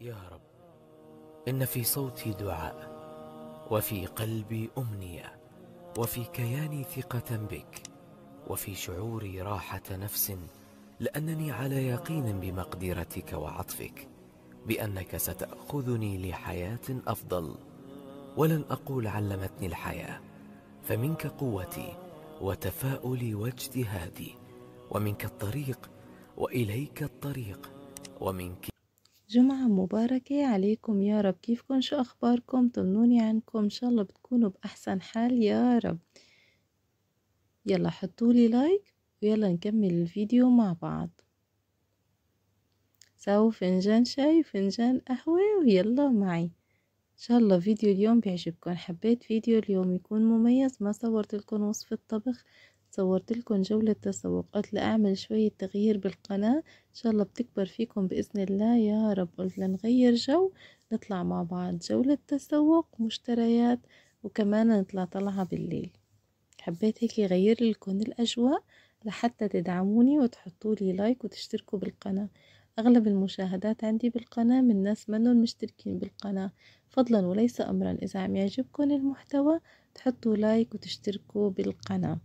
يا رب إن في صوتي دعاء وفي قلبي أمنية وفي كياني ثقة بك وفي شعوري راحة نفس لأنني على يقين بمقدرتك وعطفك بأنك ستأخذني لحياة أفضل ولن أقول علمتني الحياة فمنك قوتي وتفاؤلي واجتهادي ومنك الطريق وإليك الطريق ومنك جمعة مباركة عليكم يا رب كيفكم شو أخباركم طمنوني عنكم إن شاء الله بتكونوا بأحسن حال يا رب يلا حطولي لايك ويلا نكمل الفيديو مع بعض سووا فنجان شاي وفنجان قهوة ويلا معي إن شاء الله فيديو اليوم بيعجبكم حبيت فيديو اليوم يكون مميز ما صورت لكم وصفة طبخ صورت لكم جولة تسوق قلت لأعمل شوية تغيير بالقناة ان شاء الله بتكبر فيكم باذن الله يا رب قلت لنغير نغير جو نطلع مع بعض جولة تسوق مشتريات وكمان نطلع طلعة بالليل حبيت هيك يغير لكم الاجواء لحتى تدعموني وتحطوا لي لايك وتشتركوا بالقناة أغلب المشاهدات عندي بالقناة من ناس منهم مشتركين بالقناة فضلا وليس أمرا إذا عم يعجبكم المحتوى تحطوا لايك وتشتركوا بالقناة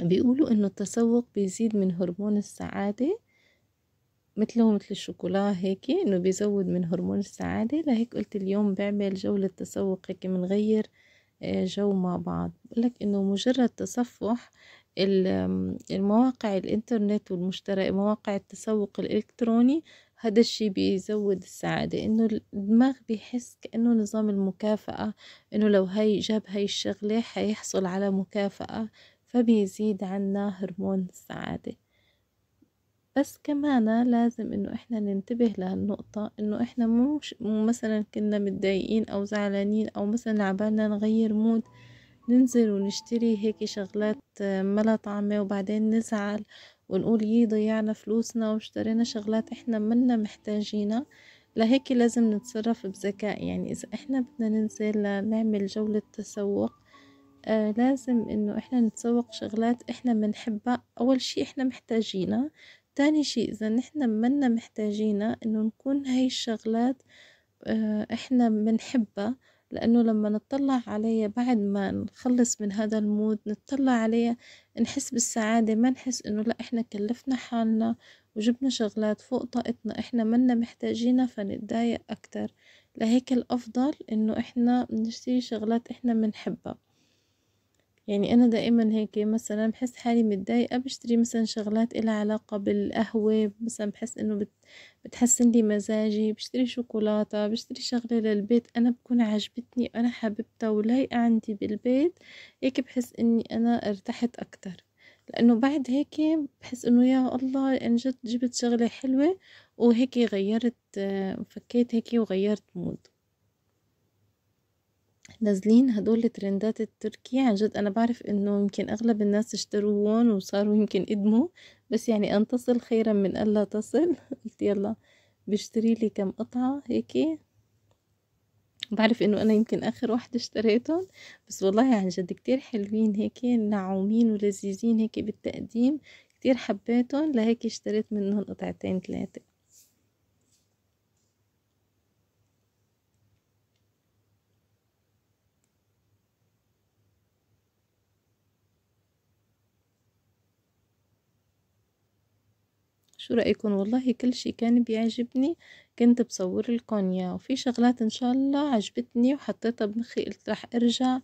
بيقولوا انه التسوق بيزيد من هرمون السعادة مثله مثل الشوكولا هيك انه بيزود من هرمون السعادة لهيك قلت اليوم بعمل جولة تسوق هيك منغير آه، جو مع بعض لك انه مجرد تصفح المواقع الانترنت والمشترك مواقع التسوق الالكتروني هذا الشي بيزود السعادة انه الدماغ بيحس كأنه نظام المكافأة انه لو هاي جاب هاي الشغلة حيحصل على مكافأة فبيزيد عنا هرمون السعادة بس كمان لازم انه احنا ننتبه لهالنقطة انه احنا مو مثلا كنا متضايقين او زعلانين او مثلا عبالنا نغير مود ننزل ونشتري هيك شغلات ملا طعمة وبعدين نزعل ونقول يي ضيعنا فلوسنا واشترينا شغلات احنا منا محتاجينها لهيك لازم نتصرف بذكاء يعني اذا احنا بدنا ننزل نعمل جولة تسوق آه، لازم انه احنا نتسوق شغلات احنا بنحبها اول شي احنا محتاجينها تاني شي اذا نحنا منا محتاجينها انه نكون هاي الشغلات آه، احنا بنحبها لانه لما نطلع عليها بعد ما نخلص من هذا المود نطلع عليها نحس بالسعادة ما نحس انه لا احنا كلفنا حالنا وجبنا شغلات فوق طاقتنا احنا منا محتاجينها فنتضايق اكتر لهيك الافضل انه احنا نشتري شغلات احنا بنحبها يعني انا دائما هيك يعني مثلا بحس حالي متضايقه بشتري مثلا شغلات إلها علاقه بالقهوه مثلا بحس انه بت... بتحسن لي مزاجي بشتري شوكولاته بشتري شغله للبيت انا بكون عجبتني انا حاببتها ولايقه عندي بالبيت هيك بحس اني انا ارتحت اكتر لانه بعد هيك بحس انه يا الله ان يعني جد جبت شغله حلوه وهيك غيرت فكيت هيك وغيرت مود نازلين هدول الترندات التركي عن جد انا بعرف انه يمكن اغلب الناس اشتروا وصاروا يمكن ادموا بس يعني ان تصل خيرا من الا تصل قلت يلا بشتري لي كم قطعة هيك بعرف انه انا يمكن اخر واحدة اشتريتهم بس والله عن جد كتير حلوين هيك ناعومين ولذيذين هيك بالتقديم كتير حبيتهم لهيك اشتريت منهم قطعتين ثلاثة شو رأيكم والله كل شي كان بيعجبني كنت بصور لكم وفي شغلات ان شاء الله عجبتني وحطيتها بمخي قلت رح ارجع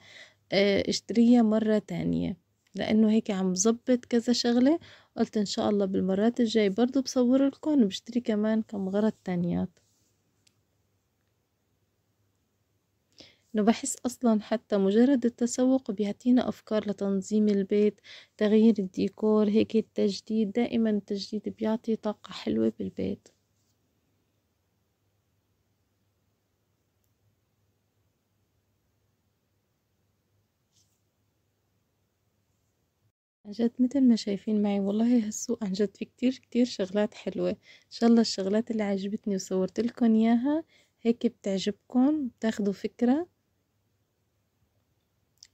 آه، اشتريها مرة تانية لانه هيك عم زبط كذا شغلة قلت ان شاء الله بالمرات الجاي برضو بصور لكم وبشتري كمان كم غرض تانيات أنه بحس أصلا حتى مجرد التسوق بيعطينا أفكار لتنظيم البيت تغيير الديكور هيك التجديد دائما التجديد بيعطي طاقة حلوة بالبيت عن جد مثل ما شايفين معي والله هالسوق عن جد في كتير كتير شغلات حلوة إن شاء الله الشغلات اللي عجبتني وصورت لكم إياها هيك بتعجبكم بتاخدوا فكرة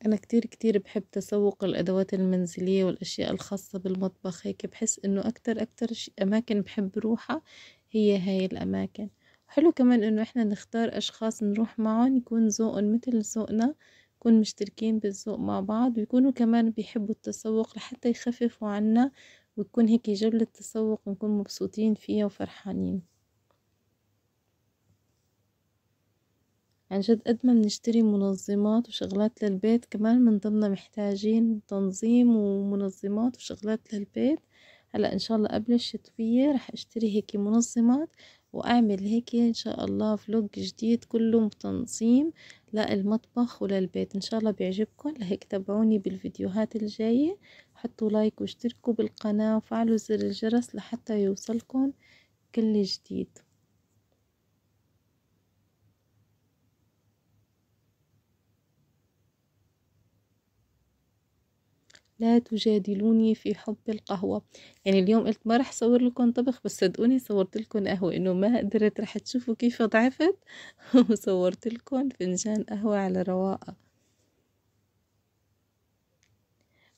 أنا كتير كتير بحب تسوق الأدوات المنزلية والأشياء الخاصة بالمطبخ هيك بحس إنه أكتر أكتر أماكن بحب روحها هي هاي الأماكن حلو كمان إنه إحنا نختار أشخاص نروح معهم يكون ذوقهم مثل ذوقنا نكون مشتركين بالذوق مع بعض ويكونوا كمان بيحبوا التسوق لحتى يخففوا عنا ويكون هيك جولة تسوق نكون مبسوطين فيها وفرحانين عن يعني جد قد ما بنشتري منظمات وشغلات للبيت كمان من ضمنها محتاجين تنظيم ومنظمات وشغلات للبيت هلا ان شاء الله قبل الشتوية رح اشتري هيك منظمات واعمل هيك ان شاء الله فلوج جديد كله تنظيم للمطبخ وللبيت ان شاء الله بيعجبكم لهيك تابعوني بالفيديوهات الجاية حطوا لايك واشتركوا بالقناة وفعلوا زر الجرس لحتى يوصلكم كل جديد لا تجادلوني في حب القهوة يعني اليوم قلت ما رح صور لكم طبخ بس صدقوني صورت لكم قهوة انه ما قدرت رح تشوفوا كيف ضعفت وصورت لكم فنجان قهوة على رواقة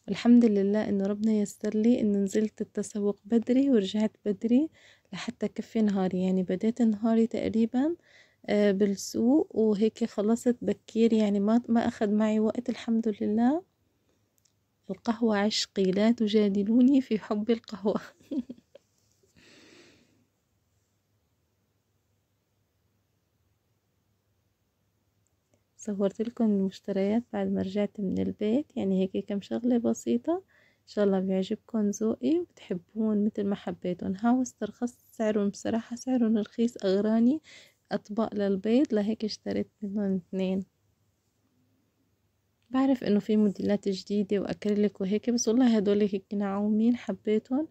الحمد لله انه ربنا يستر لي انه نزلت التسوق بدري ورجعت بدري لحتى كفي نهاري يعني بديت نهاري تقريبا آه، بالسوق وهيك خلصت بكير يعني ما ما اخذ معي وقت الحمد لله القهوة عشقي لا تجادلوني في حب القهوة صورت لكم المشتريات بعد ما رجعت من البيت يعني هيك كم شغلة بسيطة ان شاء الله بيعجبكم ذوقي وبتحبون مثل ما حبيتون ها واسترخص سعرهم بصراحة سعرهم رخيص اغراني اطباق للبيض لهيك اشتريت منهم اثنين بعرف انه في موديلات جديدة واكريليك وهيك بس والله هدول هيك ناعومين حبيتهم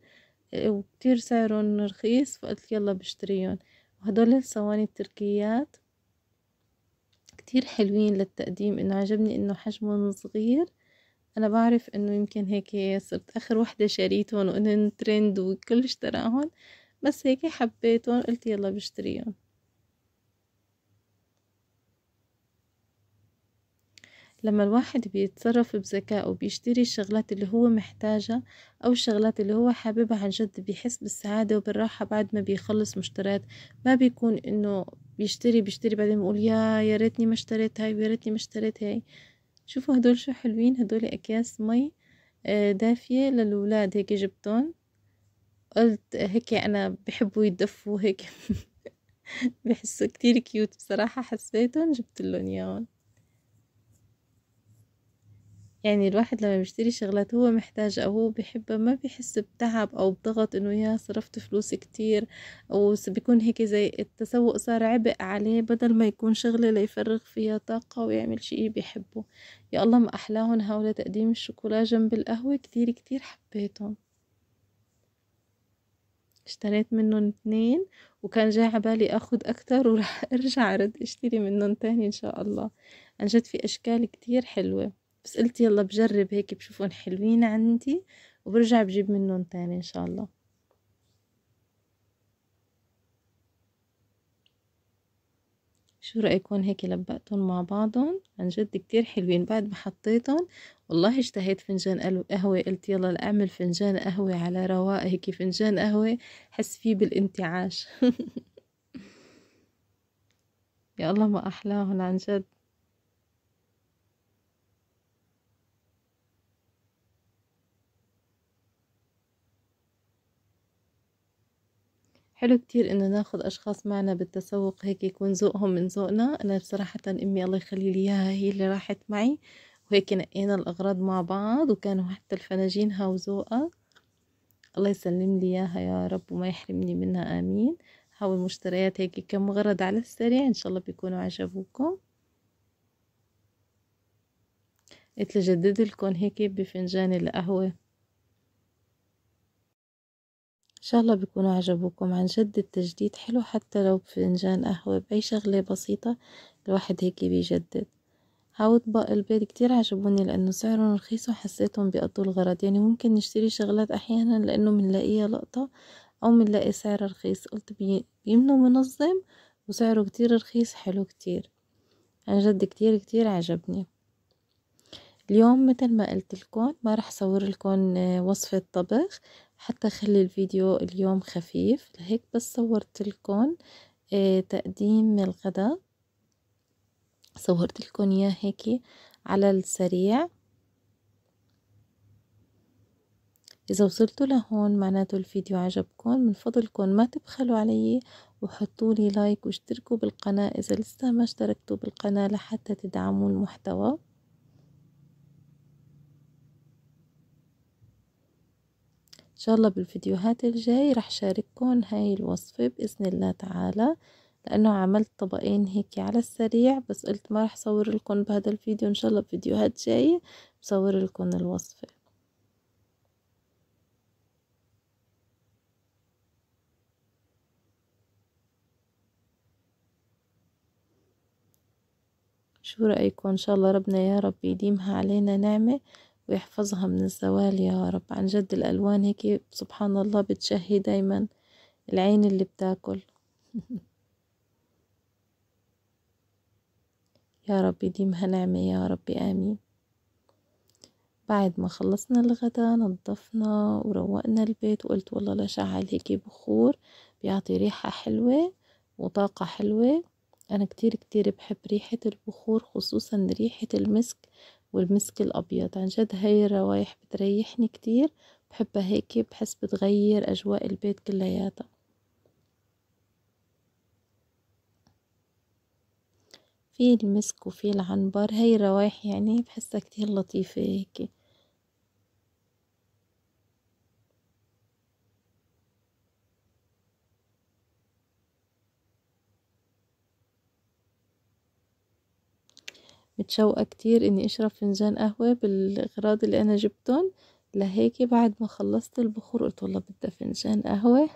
آه، وكتير سعرهم رخيص فقلت يلا بشتريهم وهدول الصواني التركيات كتير حلوين للتقديم انه عجبني انه حجمهم صغير انا بعرف انه يمكن هيك صرت اخر وحدة شريتهم وانهم ترند والكل اشتراهم بس هيك حبيتهم قلت يلا بشتريهم لما الواحد بيتصرف بذكاء وبيشتري الشغلات اللي هو محتاجها أو الشغلات اللي هو حاببها عن جد بيحس بالسعادة وبالراحة بعد ما بيخلص مشتريات ما بيكون إنه بيشتري بيشتري بعدين بيقول يا يا ريتني ما اشتريت هاي ويا ريتني ما اشتريت هاي شوفوا هدول شو حلوين هدول أكياس مي آه، دافية للولاد هيك جبتون قلت هيك أنا بحبوا يدفوا هيك بحسوا كتير كيوت بصراحة حسيتهم جبت لهم إياهم يعني الواحد لما بيشتري شغلات هو محتاجة أو هو بيحبها ما بيحس بتعب أو بضغط إنه يا صرفت فلوس كتير أو بيكون هيك زي التسوق صار عبء عليه بدل ما يكون شغلة ليفرغ فيها طاقة ويعمل شيء بيحبه يا الله ما أحلاهم هول تقديم الشوكولا جنب القهوة كتير كتير حبيتهم اشتريت منهم اتنين وكان جاي عبالي اخد اكتر وراح ارجع ارد اشتري منهم تاني ان شاء الله عن جد في اشكال كتير حلوه بس قلت يلا بجرب هيك بشوفهم حلوين عندي وبرجع بجيب منهم تاني ان شاء الله شو رأيكم هيك لبقتهم مع بعضهم عن جد كتير حلوين بعد ما حطيتهم والله اشتهيت فنجان قهوة قلت يلا اعمل فنجان قهوة على رواق هيك فنجان قهوة حس فيه بالانتعاش يا الله ما أحلاهم عن جد حلو كتير انه ناخد اشخاص معنا بالتسوق هيك يكون ذوقهم من ذوقنا انا بصراحة امي الله يخلي لي اياها هي اللي راحت معي وهيك نقينا الاغراض مع بعض وكانوا حتى الفناجينها وذوقها الله يسلم لي اياها يا رب وما يحرمني منها امين هاو المشتريات هيك كم غرض على السريع ان شاء الله بيكونوا عجبوكم قلت لجدد لكم هيك بفنجان القهوه شاء الله بيكونوا عجبوكم عن جد التجديد حلو حتى لو بفنجان قهوة بأي شغلة بسيطة الواحد هيك بيجدد هاوطبق البيض كتير عجبوني لأنه سعرهم رخيص وحسيتهم بيقضوا الغرض يعني ممكن نشتري شغلات أحيانا لأنه منلاقيها لقطة أو منلاقي سعر رخيص قلت بيمنوا منظم وسعره كتير رخيص حلو كتير عن جد كتير كتير عجبني اليوم مثل ما قلت لكم ما رح صور لكم آه، وصفة طبخ حتى اخلي الفيديو اليوم خفيف لهيك بس صورت لكم آه، تقديم الغداء صورت لكم اياه هيك على السريع إذا وصلتوا لهون معناته الفيديو عجبكم من فضلكم ما تبخلوا علي وحطوا لي لايك واشتركوا بالقناة إذا لسه ما اشتركتوا بالقناة لحتى تدعموا المحتوى ان شاء الله بالفيديوهات الجاي رح شارككم هاي الوصفة بإذن الله تعالى لأنه عملت طبقين هيك على السريع بس قلت ما رح صور لكم بهذا الفيديو إن شاء الله بفيديوهات جاية بصور لكم الوصفة شو رأيكم إن شاء الله ربنا يا رب يديمها علينا نعمة ويحفظها من الزوال يا رب عن جد الألوان هيك سبحان الله بتشهي دايما العين اللي بتاكل يا رب يديمها نعمة يا رب آمين بعد ما خلصنا الغداء نظفنا وروقنا البيت وقلت والله لشعل هيك بخور بيعطي ريحة حلوة وطاقة حلوة أنا كتير كتير بحب ريحة البخور خصوصا ريحة المسك والمسك الأبيض عن جد هاي الروايح بتريحني كتير بحبها هيك بحس بتغير أجواء البيت كلياتها في المسك وفي العنبر هاي الروايح يعني بحسها كتير لطيفة هيك متشوقة كتير اني اشرب فنجان قهوة بالاغراض اللي انا جبتهم لهيك بعد ما خلصت البخور قلت والله بدي فنجان قهوة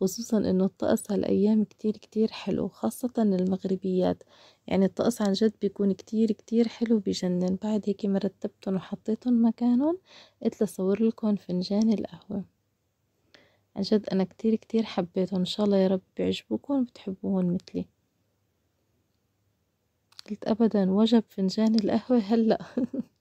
خصوصا انه الطقس هالايام كتير كتير حلو خاصة المغربيات يعني الطقس عن جد بيكون كتير كتير حلو بجنن بعد هيك مرتبتهم وحطيتهم مكانهم قلت لصور لكم فنجان القهوة عن جد انا كتير كتير حبيتهم ان شاء الله يا رب يعجبوكم وبتحبوهم مثلي قلت أبدا وجب فنجان القهوة هلأ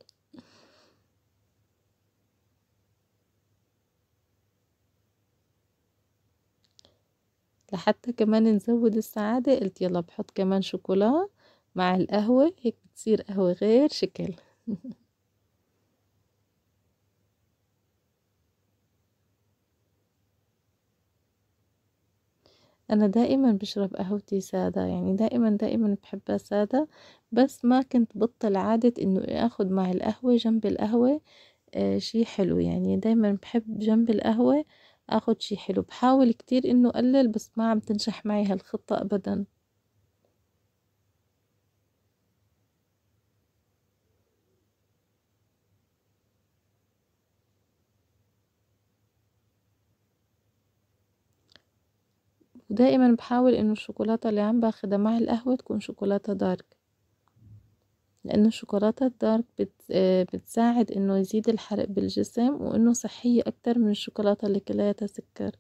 لحتى كمان نزود السعادة قلت يلا بحط كمان شوكولا مع القهوة هيك بتصير قهوة غير شكل أنا دائما بشرب قهوتي سادة يعني دائما دائما بحبها سادة بس ما كنت بطل عادة إنه أخد مع القهوة جنب القهوة آه شي حلو يعني دايما بحب جنب القهوة أخد شي حلو بحاول كتير إنه أقلل بس ما عم تنجح معي هالخطة أبدا ودائما بحاول انه الشوكولاتة اللي عم باخدها مع القهوة تكون شوكولاتة دارك لأنه الشوكولاتة الدارك بت... آه، بتساعد انه يزيد الحرق بالجسم وانه صحية اكتر من الشوكولاتة اللي كلياتها سكر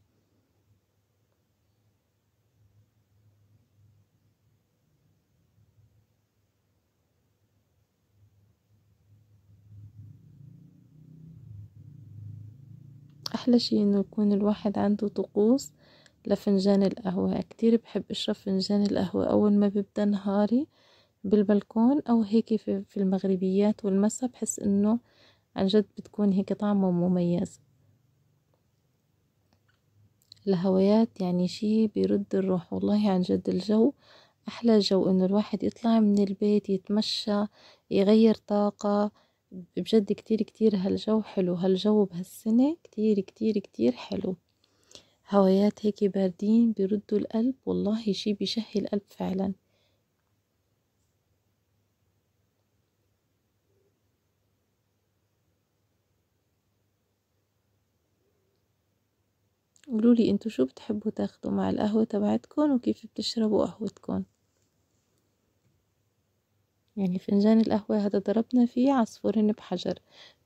أحلى شي إنه يكون الواحد عنده طقوس لفنجان القهوة كتير بحب أشرب فنجان القهوة أول ما ببدأ نهاري بالبلكون أو هيك في, المغربيات والمسا بحس إنه عن جد بتكون هيك طعمه مميز الهوايات يعني شي بيرد الروح والله عن جد الجو أحلى جو إنه الواحد يطلع من البيت يتمشى يغير طاقة بجد كتير كتير هالجو حلو هالجو بهالسنة كتير كتير كتير حلو هوايات هيك باردين بيردوا القلب والله شي بيشهي القلب فعلا قولولي انتو شو بتحبوا تاخدوا مع القهوة تبعتكن وكيف بتشربوا قهوتكن يعني فنجان القهوة هذا ضربنا فيه عصفورين بحجر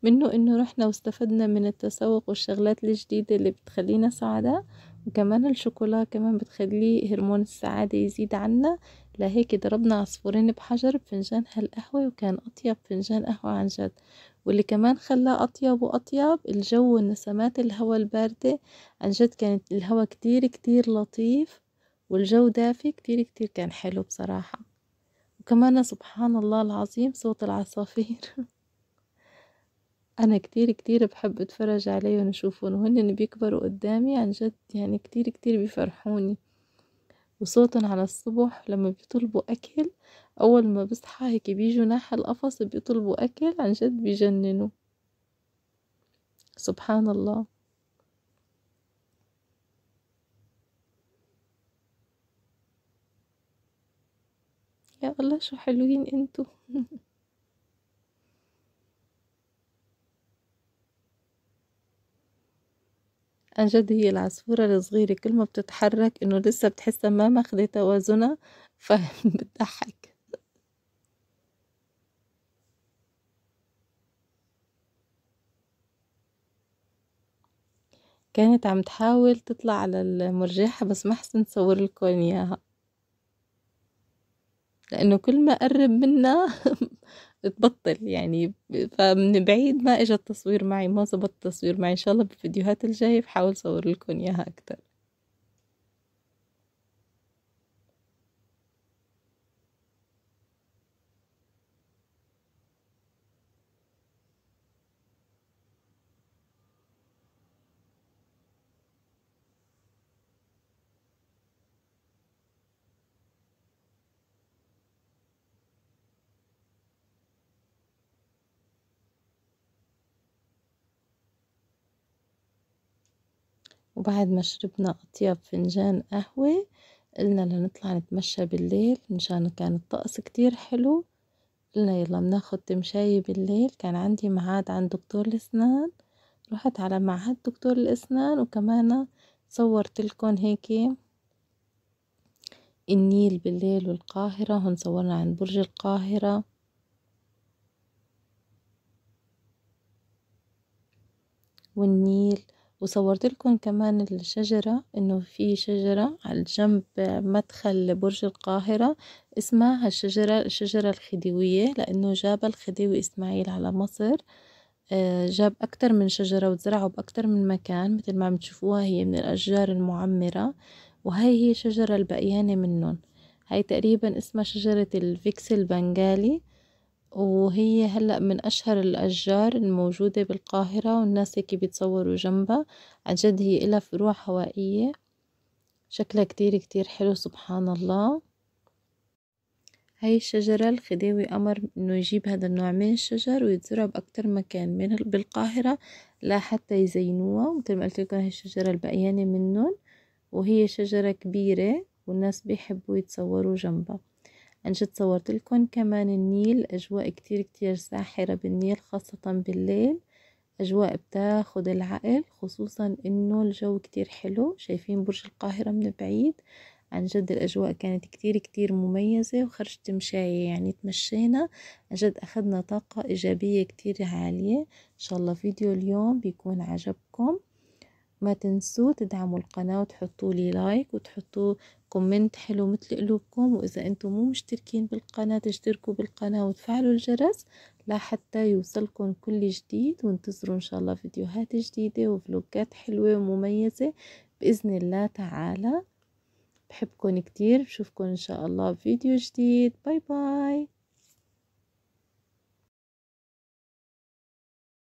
منه انه رحنا واستفدنا من التسوق والشغلات الجديدة اللي بتخلينا سعداء وكمان الشوكولا كمان بتخلي هرمون السعادة يزيد عنا لهيك ضربنا عصفورين بحجر بفنجان هالقهوة وكان أطيب فنجان قهوة عن جد واللي كمان خلاه أطيب وأطيب الجو والنسمات الهواء الباردة عن جد كانت الهواء كتير كتير لطيف والجو دافي كتير كتير كان حلو بصراحة وكمان سبحان الله العظيم صوت العصافير انا كتير كتير بحب اتفرج عليهم ونشوفهم وهن بيكبروا قدامي عن جد يعني كتير كتير بيفرحوني وصوتهم على الصبح لما بيطلبوا اكل اول ما بصحى هيك بيجوا ناحية القفص بيطلبوا اكل عن جد بيجننوا سبحان الله يا الله شو حلوين انتو عن جد هي العصفورة الصغيرة كل ما بتتحرك انه لسه بتحسها ما ماخدة توازنها فبتضحك كانت عم تحاول تطلع على المرجحة بس ما حسن صور لكم اياها لأنه كل ما قرب منا تبطل يعني فمن بعيد ما اجى التصوير معي ما زبط التصوير معي إن شاء الله بالفيديوهات الجاية بحاول صور لكم إياها أكتر وبعد ما شربنا أطيب فنجان قهوة قلنا لنطلع نتمشى بالليل مشان كان الطقس كتير حلو قلنا يلا بناخد تمشاية بالليل كان عندي معاد عند دكتور الأسنان رحت على معهد دكتور الأسنان وكمان صورت لكم هيك النيل بالليل والقاهرة هون صورنا عن برج القاهرة والنيل وصورت لكم كمان الشجرة انه في شجرة على جنب مدخل برج القاهرة اسمها الشجرة الشجرة الخديوية لانه جاب الخديوي اسماعيل على مصر آه، جاب أكتر من شجرة وزرعه بأكتر من مكان مثل ما عم تشوفوها هي من الأشجار المعمرة وهي هي شجرة البقيانة منهم هاي تقريبا اسمها شجرة الفيكس البنغالي وهي هلأ من أشهر الأشجار الموجودة بالقاهرة والناس هيك بيتصوروا جنبها عن جد هي إلها فروع هوائية شكلها كتير كتير حلو سبحان الله هاي الشجرة الخديوي أمر إنه يجيب هذا النوع من الشجر ويتزرع بأكتر مكان من بالقاهرة لحتى يزينوها مثل ما قلت لكم هاي الشجرة البقيانة منهم وهي شجرة كبيرة والناس بيحبوا يتصوروا جنبها جد صورت لكم كمان النيل أجواء كتير كتير ساحرة بالنيل خاصة بالليل أجواء بتاخد العقل خصوصا إنه الجو كتير حلو شايفين برج القاهرة من بعيد عن جد الأجواء كانت كتير كتير مميزة وخرجت مشاية يعني تمشينا عن جد أخدنا طاقة إيجابية كتير عالية إن شاء الله فيديو اليوم بيكون عجبكم ما تنسوا تدعموا القناة وتحطوا لي لايك وتحطوا كومنت حلو مثل قلوبكم وإذا أنتم مو مشتركين بالقناة تشتركوا بالقناة وتفعلوا الجرس لحتى يوصلكم كل جديد وانتظروا إن شاء الله فيديوهات جديدة وفلوكات حلوة ومميزة بإذن الله تعالى بحبكم كتير بشوفكم إن شاء الله فيديو جديد باي باي